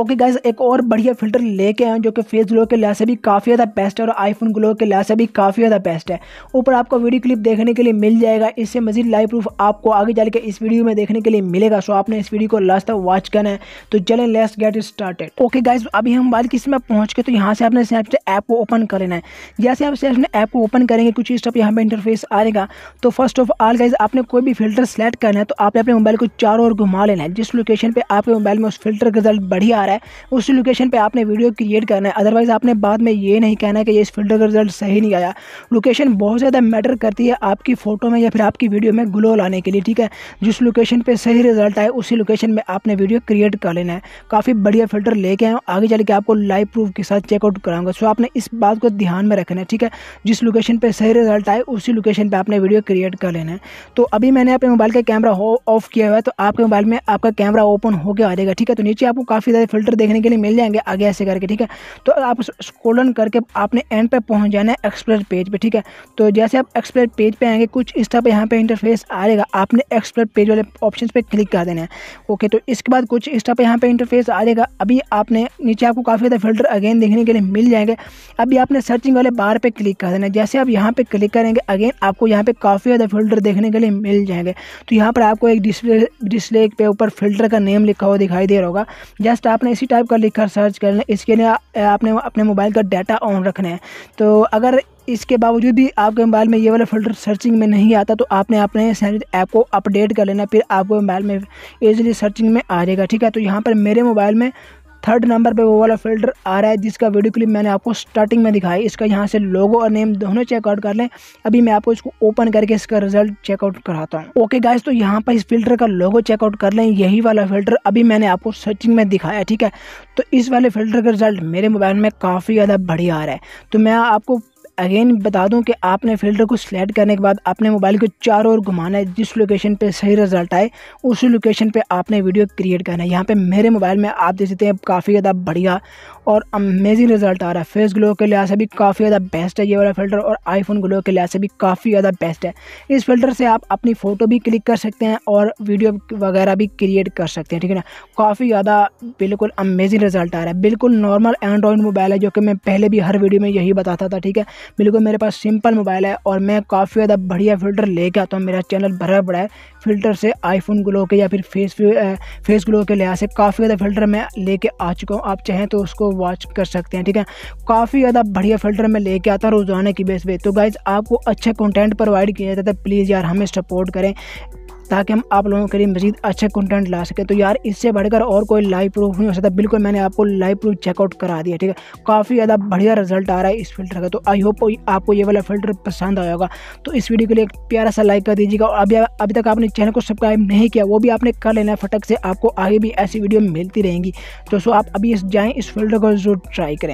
okay guys एक और बढ़िया फिल्टर लेके आए जो कि फेस ग्लो के लिहाज से भी काफ़ी ज़्यादा बेस्ट है और आईफोन ग्लो के लिहाज से भी काफ़ी ज़्यादा बेस्ट है ऊपर आपको वीडियो क्लिप देखने के लिए मिल जाएगा इससे मजीद लाइव प्रूफ आपको आगे चल के इस वीडियो में देखने के लिए मिलेगा सो आपने इस वीडियो को लास्ट तक वॉच करना है तो चले let's get started okay guys अभी हम बात किस में पहुँच के तो यहाँ से आपने स्नैपचैट ऐप को ओपन कर लेना है जैसे आप स्नैपचैट ऐप को ओपन करेंगे कुछ इस यहाँ पर इंटरफेस आएगा तो फर्स्ट ऑफ ऑल गाइज आपने कोई भी फिल्टर सेलेक्ट करना है तो आपने अपने मोबाइल को चारों ओर घुमा लेना है जिस लोकेशन पर आपके मोबाइल में उस फिल्टर का रिजल्ट बढ़िया आ रहा है है उस लोकेशन पर आपने वीडियो क्रिएट करना है अदरवाइज़ आपने बाद में ये नहीं कहना है कि ये इस फिल्टर का रिजल्ट सही नहीं आया लोकेशन बहुत ज़्यादा मैटर करती है आपकी फ़ोटो में या फिर आपकी वीडियो में ग्लो लाने के लिए ठीक है जिस लोकेशन पर सही रिजल्ट आए उसी लोकेशन में आपने वीडियो क्रिएट कर लेना है काफ़ी बढ़िया फिल्टर लेके आए आगे चल के आपको लाइव प्रूफ के साथ चेकआउट कराऊंगा सो आपने इस बात को ध्यान में रखना है ठीक है जिस लोकेशन पर सही रिजल्ट आए उसी लोकेशन पर आपने वीडियो क्रिएट कर लेना है तो अभी मैंने अपने मोबाइल का कैमरा ऑफ किया हुआ है तो आपके मोबाइल में आपका कैमरा ओपन होकर आ जाएगा ठीक है तो नीचे आपको काफ़ी ज़्यादा फिल्टर देखने के लिए मिल जाएंगे आगे ऐसे करके ठीक है तो आप स्कोलन करके आपने एंड पे पहुंच जाना है एक्सप्लेयर पेज पे ठीक है तो जैसे आप एक्सप्लेट पेज पे आएंगे कुछ इस तरह यहाँ पे इंटरफेस आएगा आपने एक्सप्लेयर पेज वाले ऑप्शन पे क्लिक कर देना है ओके तो इसके बाद कुछ इस तरह यहाँ पे इंटरफेस आ जाएगा अभी आपने नीचे आपको काफ़ी ज़्यादा फिल्टर अगेन देखने के लिए मिल जाएंगे अभी आपने सर्चिंग वाले बार पर क्लिक कर देना है जैसे आप यहाँ पर क्लिक करेंगे अगेन आपको यहाँ पर काफ़ी ज़्यादा फिल्टर देखने के लिए मिल जाएंगे तो यहाँ पर आपको एक डिस्प्ले डिस्प्ले पे ऊपर फिल्टर का नेम लिखा हुआ दिखाई दे रहा होगा जस्ट आपने करना इसी टाइप का लिखकर सर्च करना इसके लिए आपने अपने मोबाइल का डाटा ऑन रखना है तो अगर इसके बावजूद भी आपके मोबाइल में ये वाला फिल्टर सर्चिंग में नहीं आता तो आपने अपने सैमसंग ऐप को अपडेट कर लेना फिर आपके मोबाइल में ईजिली सर्चिंग में आ जाएगा ठीक है तो यहाँ पर मेरे मोबाइल में थर्ड नंबर पे वो वाला फिल्टर आ रहा है जिसका वीडियो क्लिप मैंने आपको स्टार्टिंग में दिखाया इसका यहाँ से लोगो और नेम दोनों चेकआउट कर लें अभी मैं आपको इसको ओपन करके इसका रिजल्ट चेकआउट कराता हूँ ओके गाइज तो यहाँ पर इस फिल्टर का लोगो चेकआउट कर लें यही वाला फिल्टर अभी मैंने आपको सर्चिंग में दिखाया ठीक है तो इस वाले फिल्टर का रिजल्ट मेरे मोबाइल में काफ़ी ज़्यादा बढ़िया आ रहा है तो मैं आपको अगेन बता दूं कि आपने फ़िल्टर को सिलेक्ट करने के बाद अपने मोबाइल को चारों ओर घुमाना है जिस लोकेशन पे सही रिजल्ट आए उसी लोकेशन पे आपने वीडियो क्रिएट करना है यहाँ पे मेरे मोबाइल में आप देख सकते हैं काफ़ी ज़्यादा बढ़िया और अमेजिंग रिजल्ट आ रहा है फेस ग्लो के लिहाज से भी काफ़ी ज़्यादा बेस्ट है ये वाला फ़िल्टर और आईफोन ग्लो के लिहाज से भी काफ़ी ज़्यादा बेस्ट है इस फिल्टर से आप अपनी फ़ोटो भी क्लिक कर सकते हैं और वीडियो वगैरह भी क्रिएट कर सकते हैं ठीक है ना काफ़ी ज़्यादा बिल्कुल अमेजिंग रिजल्ट आ रहा है बिल्कुल नॉर्मल एंड्रॉयड मोबाइल है जो कि मैं पहले भी हर वीडियो में यही बताता था ठीक है बिल्कुल मेरे पास सिंपल मोबाइल है और मैं काफ़ी ज़्यादा बढ़िया फ़िल्टर लेके आता हूँ मेरा चैनल भरा पड़ा है फ़िल्टर से आईफोन ग्लो के या फिर फेस फेस ग्लो के लिहाज से काफ़ी ज़्यादा फ़िल्टर मैं लेके आ चुका हूँ आप चाहें तो उसको वॉच कर सकते हैं ठीक है काफ़ी ज़्यादा बढ़िया फिल्टर में लेके आता हूँ रोज़ाना की बेस पे तो गाइज़ आपको अच्छा कंटेंट प्रोवाइड किया जाता है प्लीज़ यार हमें सपोर्ट करें ताकि हम आप लोगों के लिए मजीद अच्छा कंटेंट ला सकें तो यार इससे बढ़कर और कोई लाइव प्रूफ नहीं हो सकता बिल्कुल मैंने आपको लाइव प्रूफ चेकआउट करा दिया ठीक है काफ़ी ज़्यादा बढ़िया रिजल्ट आ रहा है इस फिल्टर का तो आई होप आपको ये वाला फिल्टर पसंद आया होगा तो इस वीडियो के लिए एक प्यारा सा लाइक कर दीजिएगा और अभी अभी तक आपने चैनल को सब्सक्राइब नहीं किया वो भी आपने कर लेना है फटक से आपको आगे भी ऐसी वीडियो मिलती रहेंगी तो सो आप अभी जाएँ इस फिल्टर को जरूर ट्राई करें